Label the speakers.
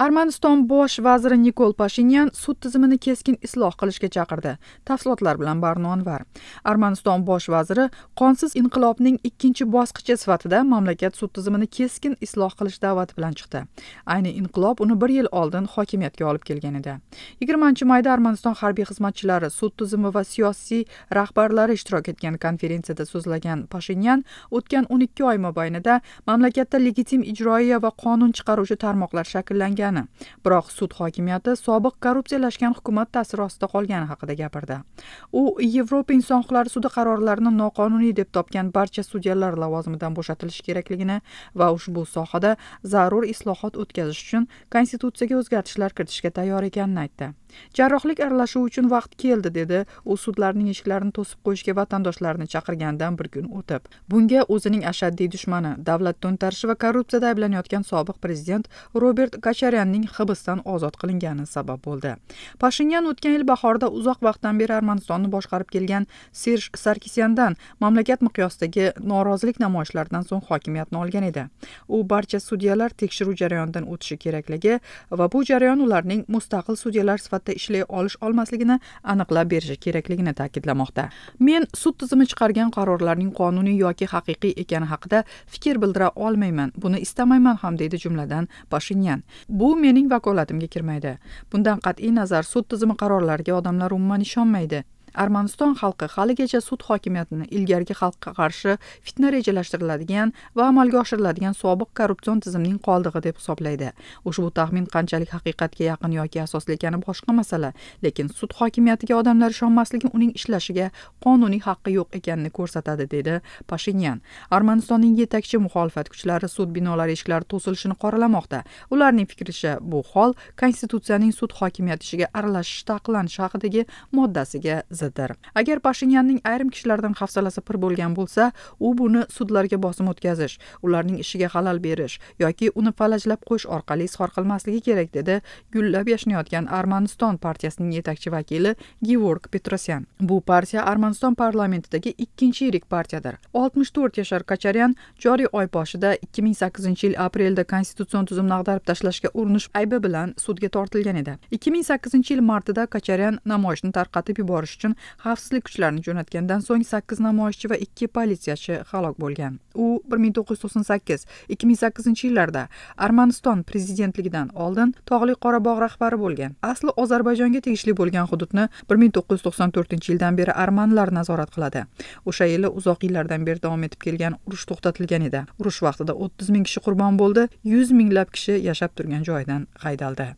Speaker 1: armaniston bosh vaziri nikol pashinyan sud tizimini keskin isloh qilishga chaqirdi tafsilotlar bilan barno anvar armaniston bosh vaziri qonsiz inqilobning ikkinchi bosqichi sifatida mamlakat sud tizimini keskin isloh qilish da'vati bilan chiqdi ayni inqilob uni bir yil oldin hokimiyatga olib kelgan edi yigirmanchi mayda armaniston harbiy xizmatchilari sud tizimi va siyosiy rahbarlari ishtirok etgan konferensiyada so'zlagan pashinyan o'tgan o'n ikki oy mobaynida mamlakatda legitim ijroiya va qonun chiqaruvchi tarmoqlar shakllangan bo'lgani biroq sud hokimiyati sobiq korrupsiyalashgan hukumat ta'siri ostida qolgani haqida gapirdi u yevropa inson huquqlari sudi qarorlarini noqonuniy deb topgan barcha sudyalar lavozimidan bo'shatilishi kerakligini va ushbu sohada zarur islohot o'tkazish uchun konstitutsiyaga o'zgartishlar kiritishga tayyor ekanini aytdi jarrohlik aralashuvi uchun vaqt keldi dedi u sudlarning eshiklarini to'sib qo'yishga vatandoshlarni chaqirgandan bir kun o'tib bunga o'zining ashaddiy dushmani davlat to'ntarishi va korrupsiyada ayblanayotgan sobiq prezident robert kacharyan kogonning hibsdan ozod qilingani sabab bo'ldi pashinyan o'tgan yil bahorda uzoq vaqtdan beri armanistonni boshqarib kelgan serj sarkisyandan mamlakat miqyosidagi norozilik namoyishlaridan so'ng hokimiyatni olgan edi u barcha sudyalar tekshiruv jarayonidan o'tishi kerakligi va bu jarayon ularning mustaqil sudyalar sifatida ishlay olish olmasligini aniqlab berishi kerakligini ta'kidlamoqda men sud tizimi chiqargan qarorlarning qonuniy yoki haqiqiy ekani haqida fikr bildira olmayman buni istamayman ham deydi jumladan pashinyan bu mening vakolatimga kirmaydi bundan qat'iy nazar sud tizimi qarorlariga odamlar umuman ishonmaydi armaniston xalqi haligacha sud hokimiyatini ilgarigi xalqqa qarshi fitna rejalashtiriladigan va amalga oshiriladigan sobiq korrupsion tizimning qoldig'i deb hisoblaydi ushbu taxmin qanchalik haqiqatga yaqin yoki asosli ekani boshqa masala lekin sud hokimiyatiga odamlar ishonmasligi uning ishlashiga qonuniy haqqi yo'q ekanini ko'rsatadi dedi pashinyan armanistonning yetakchi muxolifat kuchlari sud binolari eshiklari to'silishini qoralamoqda ularning fikricha bu hol konstitutsiyaning sud hokimiyati ishiga aralashish taqiqlanishi haqidagi moddasiga zidir agar pashinyanning ayrim kishilardan hafsalasi pir bo'lgan bo'lsa u buni sudlarga bosim o'tkazish ularning ishiga xalal berish yoki uni falajlab qo'yish orqali izhor qilmasligi kerak dedi gullab yashnayotgan armaniston partiyasining yetakchi vakili gevorg petrosyan bu partiya armaniston parlamentidagi ikkinchi yirik partiyadir oltmish to'rt yashar kacharyan joriy oy boshida ikki ming sakkizinchi yil aprelda konstitutsion tuzumni ag'darib tashlashga urinish aybi bilan sudga tortilgan edi ikki ming sakkizinchi yil martida kacharyan namoyishni tarqatib yuborish uchun uchun xavfsizlik kuchlarini jo'natgandan so'ng sakkiz namoyishchi va ikki politsiyachi halok bo'lgan u bir ming to'qqiz yuz to'qson sakkiz ikki ming sakkizinchi yillarda armaniston prezidentligidan oldin tog'li qorabog' rahbari bo'lgan asli ozarbayjonga tegishli bo'lgan hududni bir ming to'qqiz yuz to'qson to'rtinchi yildan beri armanlar nazorat qiladi o'sha yili uzoq yillardan beri davom etib kelgan urush to'xtatilgan edi urush vaqtida o'ttiz ming kishi qurbon bo'ldi yuz minglab kishi yashab turgan joyidan haydaldi